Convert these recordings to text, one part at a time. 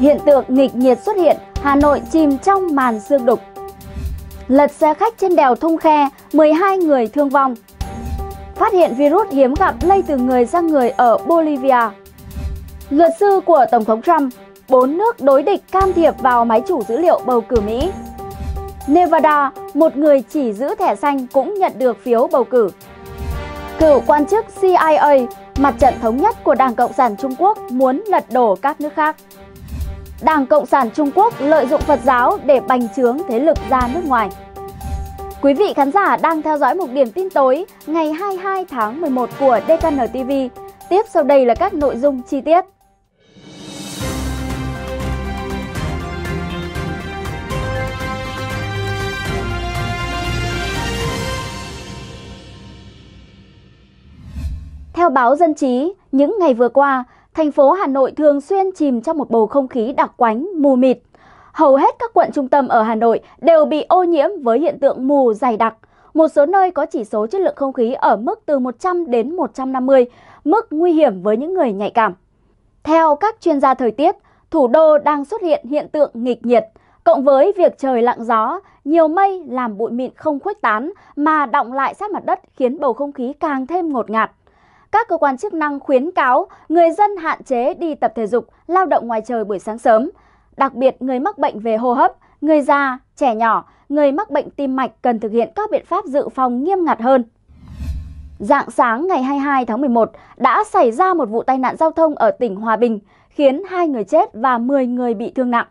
Hiện tượng nghịch nhiệt xuất hiện, Hà Nội chìm trong màn sương đục. Lật xe khách trên đèo thông Khe, 12 người thương vong. Phát hiện virus hiếm gặp lây từ người sang người ở Bolivia. Luật sư của Tổng thống Trump, bốn nước đối địch can thiệp vào máy chủ dữ liệu bầu cử Mỹ. Nevada, một người chỉ giữ thẻ xanh cũng nhận được phiếu bầu cử. Cựu quan chức CIA, mặt trận thống nhất của Đảng Cộng sản Trung Quốc muốn lật đổ các nước khác. Đảng Cộng sản Trung Quốc lợi dụng Phật giáo để bành trướng thế lực ra nước ngoài. Quý vị khán giả đang theo dõi một điểm tin tối ngày 22 tháng 11 của DKN TV. Tiếp sau đây là các nội dung chi tiết. Theo báo Dân trí, những ngày vừa qua, thành phố Hà Nội thường xuyên chìm trong một bầu không khí đặc quánh, mù mịt. Hầu hết các quận trung tâm ở Hà Nội đều bị ô nhiễm với hiện tượng mù dày đặc. Một số nơi có chỉ số chất lượng không khí ở mức từ 100 đến 150, mức nguy hiểm với những người nhạy cảm. Theo các chuyên gia thời tiết, thủ đô đang xuất hiện hiện tượng nghịch nhiệt, cộng với việc trời lặng gió, nhiều mây làm bụi mịn không khuếch tán mà động lại sát mặt đất khiến bầu không khí càng thêm ngột ngạt các cơ quan chức năng khuyến cáo người dân hạn chế đi tập thể dục, lao động ngoài trời buổi sáng sớm. Đặc biệt, người mắc bệnh về hô hấp, người già, trẻ nhỏ, người mắc bệnh tim mạch cần thực hiện các biện pháp dự phòng nghiêm ngặt hơn. Dạng sáng ngày 22 tháng 11 đã xảy ra một vụ tai nạn giao thông ở tỉnh Hòa Bình, khiến hai người chết và 10 người bị thương nặng.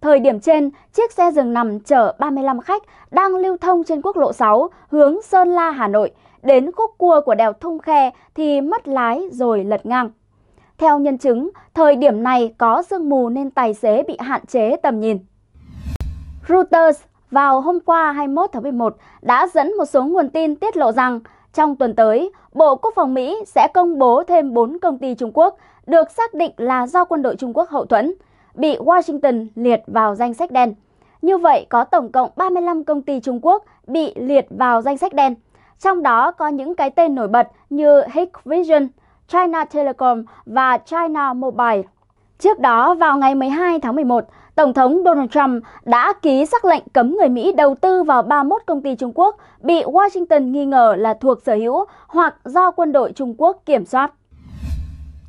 Thời điểm trên, chiếc xe dừng nằm chở 35 khách đang lưu thông trên quốc lộ 6 hướng Sơn La, Hà Nội đến khúc cua của đèo Thông Khe thì mất lái rồi lật ngang. Theo nhân chứng, thời điểm này có sương mù nên tài xế bị hạn chế tầm nhìn. Reuters vào hôm qua 21 tháng 11 đã dẫn một số nguồn tin tiết lộ rằng trong tuần tới, Bộ Quốc phòng Mỹ sẽ công bố thêm 4 công ty Trung Quốc được xác định là do quân đội Trung Quốc hậu thuẫn, bị Washington liệt vào danh sách đen. Như vậy, có tổng cộng 35 công ty Trung Quốc bị liệt vào danh sách đen – trong đó có những cái tên nổi bật như Hikvision, China Telecom và China Mobile. Trước đó, vào ngày 12 tháng 11, Tổng thống Donald Trump đã ký sắc lệnh cấm người Mỹ đầu tư vào 31 công ty Trung Quốc bị Washington nghi ngờ là thuộc sở hữu hoặc do quân đội Trung Quốc kiểm soát.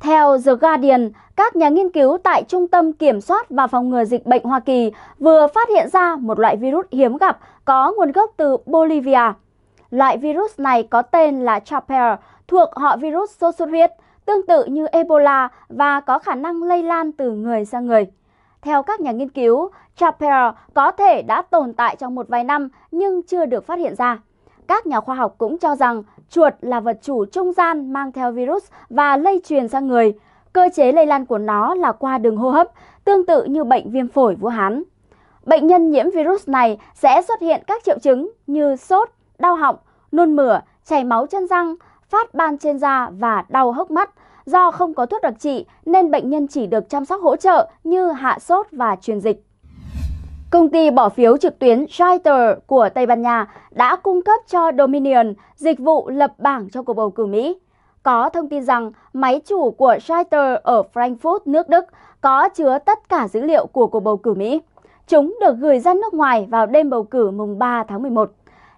Theo The Guardian, các nhà nghiên cứu tại Trung tâm Kiểm soát và Phòng ngừa Dịch bệnh Hoa Kỳ vừa phát hiện ra một loại virus hiếm gặp có nguồn gốc từ Bolivia. Loại virus này có tên là chaper, thuộc họ virus sốt xuất huyết, tương tự như Ebola và có khả năng lây lan từ người sang người. Theo các nhà nghiên cứu, chaper có thể đã tồn tại trong một vài năm nhưng chưa được phát hiện ra. Các nhà khoa học cũng cho rằng chuột là vật chủ trung gian mang theo virus và lây truyền sang người. Cơ chế lây lan của nó là qua đường hô hấp, tương tự như bệnh viêm phổi Vũ Hán. Bệnh nhân nhiễm virus này sẽ xuất hiện các triệu chứng như sốt, đau họng, nôn mửa, chảy máu chân răng, phát ban trên da và đau hốc mắt. Do không có thuốc đặc trị nên bệnh nhân chỉ được chăm sóc hỗ trợ như hạ sốt và truyền dịch. Công ty bỏ phiếu trực tuyến Twitter của Tây Ban Nha đã cung cấp cho Dominion dịch vụ lập bảng cho cuộc bầu cử Mỹ. Có thông tin rằng máy chủ của Twitter ở Frankfurt, nước Đức có chứa tất cả dữ liệu của cuộc bầu cử Mỹ. Chúng được gửi ra nước ngoài vào đêm bầu cử mùng 3 tháng 11.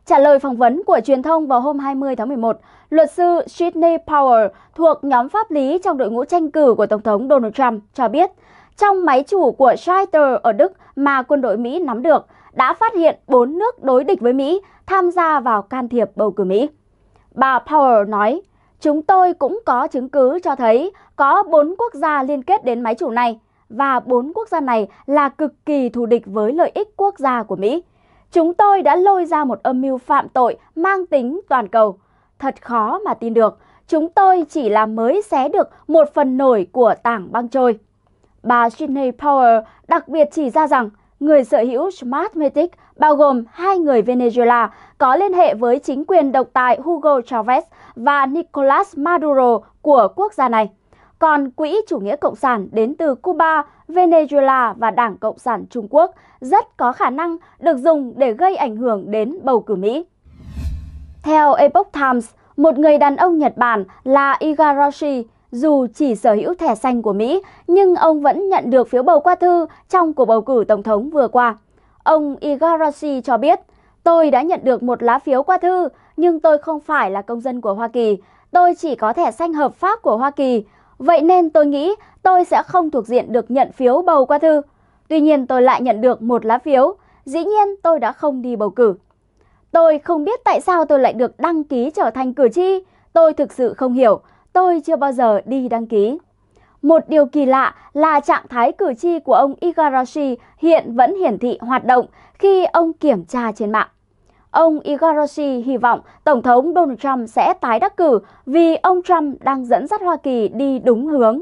Trả lời phỏng vấn của truyền thông vào hôm 20 tháng 11, luật sư Sidney Power thuộc nhóm pháp lý trong đội ngũ tranh cử của Tổng thống Donald Trump cho biết, trong máy chủ của Schreiter ở Đức mà quân đội Mỹ nắm được, đã phát hiện bốn nước đối địch với Mỹ tham gia vào can thiệp bầu cử Mỹ. Bà Power nói, chúng tôi cũng có chứng cứ cho thấy có bốn quốc gia liên kết đến máy chủ này và bốn quốc gia này là cực kỳ thù địch với lợi ích quốc gia của Mỹ. Chúng tôi đã lôi ra một âm mưu phạm tội mang tính toàn cầu. Thật khó mà tin được, chúng tôi chỉ là mới xé được một phần nổi của tảng băng trôi. Bà Sydney Power đặc biệt chỉ ra rằng người sở hữu Smartmatic bao gồm hai người Venezuela có liên hệ với chính quyền độc tài Hugo Chavez và Nicolas Maduro của quốc gia này còn quỹ chủ nghĩa cộng sản đến từ Cuba, Venezuela và Đảng Cộng sản Trung Quốc rất có khả năng được dùng để gây ảnh hưởng đến bầu cử Mỹ. Theo Epoch Times, một người đàn ông Nhật Bản là Igarashi, dù chỉ sở hữu thẻ xanh của Mỹ, nhưng ông vẫn nhận được phiếu bầu qua thư trong cuộc bầu cử tổng thống vừa qua. Ông Igarashi cho biết, Tôi đã nhận được một lá phiếu qua thư, nhưng tôi không phải là công dân của Hoa Kỳ. Tôi chỉ có thẻ xanh hợp pháp của Hoa Kỳ. Vậy nên tôi nghĩ tôi sẽ không thuộc diện được nhận phiếu bầu qua thư. Tuy nhiên tôi lại nhận được một lá phiếu. Dĩ nhiên tôi đã không đi bầu cử. Tôi không biết tại sao tôi lại được đăng ký trở thành cử tri. Tôi thực sự không hiểu. Tôi chưa bao giờ đi đăng ký. Một điều kỳ lạ là trạng thái cử tri của ông Igarashi hiện vẫn hiển thị hoạt động khi ông kiểm tra trên mạng. Ông Igarashi hy vọng Tổng thống Donald Trump sẽ tái đắc cử vì ông Trump đang dẫn dắt Hoa Kỳ đi đúng hướng.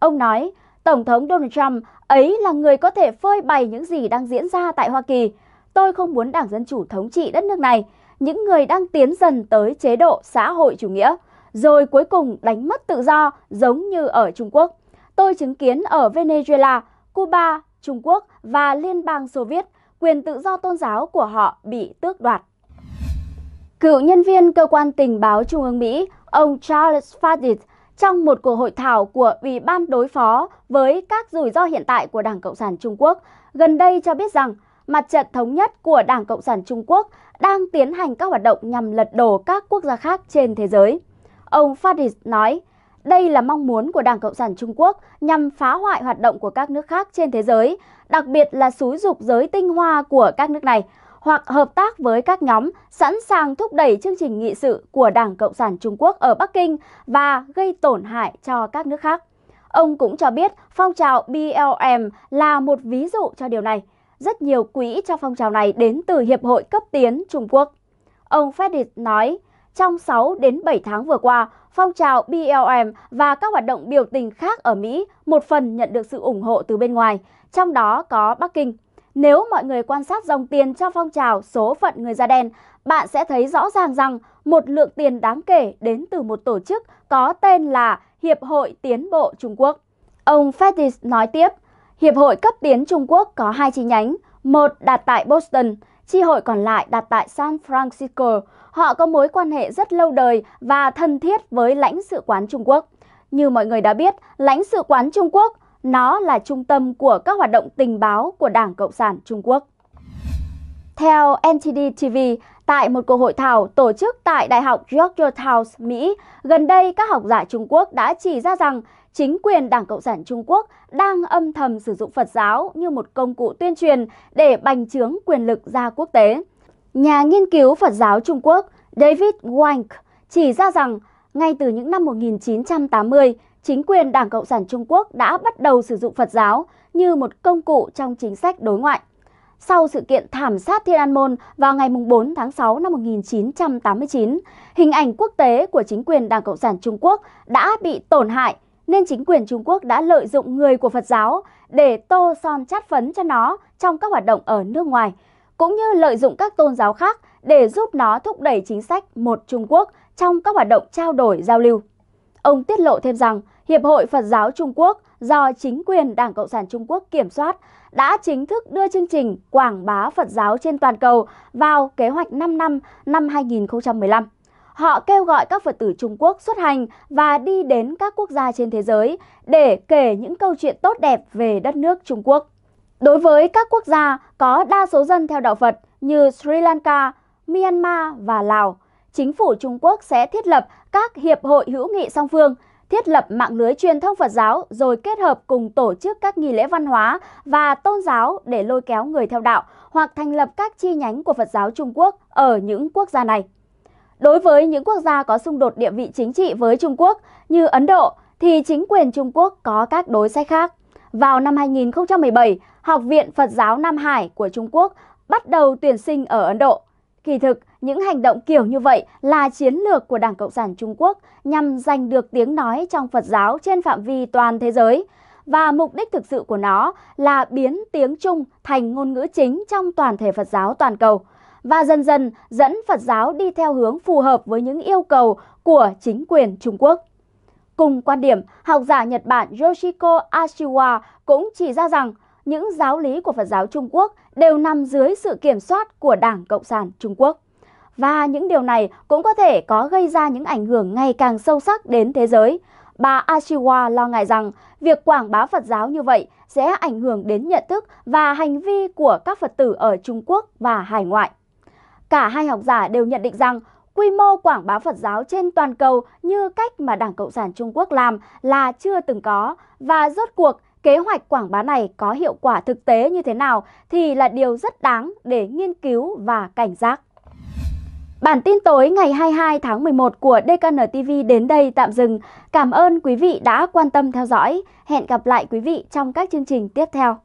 Ông nói, Tổng thống Donald Trump ấy là người có thể phơi bày những gì đang diễn ra tại Hoa Kỳ. Tôi không muốn Đảng Dân Chủ thống trị đất nước này, những người đang tiến dần tới chế độ xã hội chủ nghĩa, rồi cuối cùng đánh mất tự do giống như ở Trung Quốc. Tôi chứng kiến ở Venezuela, Cuba, Trung Quốc và Liên bang Xô Viết – quyền tự do tôn giáo của họ bị tước đoạt. Cựu nhân viên cơ quan tình báo Trung ương Mỹ, ông Charles Fadid, trong một cuộc hội thảo của Ủy ban đối phó với các rủi ro hiện tại của Đảng Cộng sản Trung Quốc, gần đây cho biết rằng mặt trận thống nhất của Đảng Cộng sản Trung Quốc đang tiến hành các hoạt động nhằm lật đổ các quốc gia khác trên thế giới. Ông Fadis nói, đây là mong muốn của Đảng Cộng sản Trung Quốc nhằm phá hoại hoạt động của các nước khác trên thế giới, đặc biệt là xúi dục giới tinh hoa của các nước này hoặc hợp tác với các nhóm sẵn sàng thúc đẩy chương trình nghị sự của Đảng Cộng sản Trung Quốc ở Bắc Kinh và gây tổn hại cho các nước khác. Ông cũng cho biết phong trào BLM là một ví dụ cho điều này. Rất nhiều quỹ cho phong trào này đến từ Hiệp hội cấp tiến Trung Quốc. Ông Fedit nói, trong 6 đến 7 tháng vừa qua, phong trào BLM và các hoạt động biểu tình khác ở Mỹ một phần nhận được sự ủng hộ từ bên ngoài, trong đó có Bắc Kinh. Nếu mọi người quan sát dòng tiền cho phong trào số phận người da đen, bạn sẽ thấy rõ ràng rằng một lượng tiền đáng kể đến từ một tổ chức có tên là Hiệp hội Tiến bộ Trung Quốc. Ông Fettis nói tiếp, Hiệp hội cấp tiến Trung Quốc có hai chi nhánh, một đặt tại Boston, Chi hội còn lại đặt tại San Francisco. Họ có mối quan hệ rất lâu đời và thân thiết với lãnh sự quán Trung Quốc. Như mọi người đã biết, lãnh sự quán Trung Quốc nó là trung tâm của các hoạt động tình báo của Đảng Cộng sản Trung Quốc. Theo NTD TV, Tại một cuộc hội thảo tổ chức tại Đại học Georgetown, Mỹ, gần đây các học giả Trung Quốc đã chỉ ra rằng chính quyền Đảng Cộng sản Trung Quốc đang âm thầm sử dụng Phật giáo như một công cụ tuyên truyền để bành trướng quyền lực ra quốc tế. Nhà nghiên cứu Phật giáo Trung Quốc David Wang chỉ ra rằng ngay từ những năm 1980, chính quyền Đảng Cộng sản Trung Quốc đã bắt đầu sử dụng Phật giáo như một công cụ trong chính sách đối ngoại sau sự kiện thảm sát Thiên An Môn vào ngày 4 tháng 6 năm 1989, hình ảnh quốc tế của chính quyền Đảng Cộng sản Trung Quốc đã bị tổn hại nên chính quyền Trung Quốc đã lợi dụng người của Phật giáo để tô son chát phấn cho nó trong các hoạt động ở nước ngoài, cũng như lợi dụng các tôn giáo khác để giúp nó thúc đẩy chính sách một Trung Quốc trong các hoạt động trao đổi giao lưu. Ông tiết lộ thêm rằng, Hiệp hội Phật giáo Trung Quốc do chính quyền Đảng Cộng sản Trung Quốc kiểm soát đã chính thức đưa chương trình quảng bá Phật giáo trên toàn cầu vào kế hoạch 5 năm năm 2015. Họ kêu gọi các Phật tử Trung Quốc xuất hành và đi đến các quốc gia trên thế giới để kể những câu chuyện tốt đẹp về đất nước Trung Quốc. Đối với các quốc gia có đa số dân theo đạo Phật như Sri Lanka, Myanmar và Lào, chính phủ Trung Quốc sẽ thiết lập các hiệp hội hữu nghị song phương – thiết lập mạng lưới truyền thông Phật giáo rồi kết hợp cùng tổ chức các nghi lễ văn hóa và tôn giáo để lôi kéo người theo đạo hoặc thành lập các chi nhánh của Phật giáo Trung Quốc ở những quốc gia này. Đối với những quốc gia có xung đột địa vị chính trị với Trung Quốc như Ấn Độ thì chính quyền Trung Quốc có các đối sách khác. Vào năm 2017, Học viện Phật giáo Nam Hải của Trung Quốc bắt đầu tuyển sinh ở Ấn Độ. Kỳ thực, những hành động kiểu như vậy là chiến lược của Đảng Cộng sản Trung Quốc nhằm giành được tiếng nói trong Phật giáo trên phạm vi toàn thế giới và mục đích thực sự của nó là biến tiếng Trung thành ngôn ngữ chính trong toàn thể Phật giáo toàn cầu và dần dần dẫn Phật giáo đi theo hướng phù hợp với những yêu cầu của chính quyền Trung Quốc. Cùng quan điểm, học giả Nhật Bản Yoshiko Ashiwa cũng chỉ ra rằng những giáo lý của Phật giáo Trung Quốc đều nằm dưới sự kiểm soát của Đảng Cộng sản Trung Quốc. Và những điều này cũng có thể có gây ra những ảnh hưởng ngày càng sâu sắc đến thế giới. Bà Ashiwa lo ngại rằng việc quảng bá Phật giáo như vậy sẽ ảnh hưởng đến nhận thức và hành vi của các Phật tử ở Trung Quốc và hải ngoại. Cả hai học giả đều nhận định rằng quy mô quảng bá Phật giáo trên toàn cầu như cách mà Đảng Cộng sản Trung Quốc làm là chưa từng có và rốt cuộc kế hoạch quảng bá này có hiệu quả thực tế như thế nào thì là điều rất đáng để nghiên cứu và cảnh giác. Bản tin tối ngày 22 tháng 11 của DKN TV đến đây tạm dừng. Cảm ơn quý vị đã quan tâm theo dõi. Hẹn gặp lại quý vị trong các chương trình tiếp theo.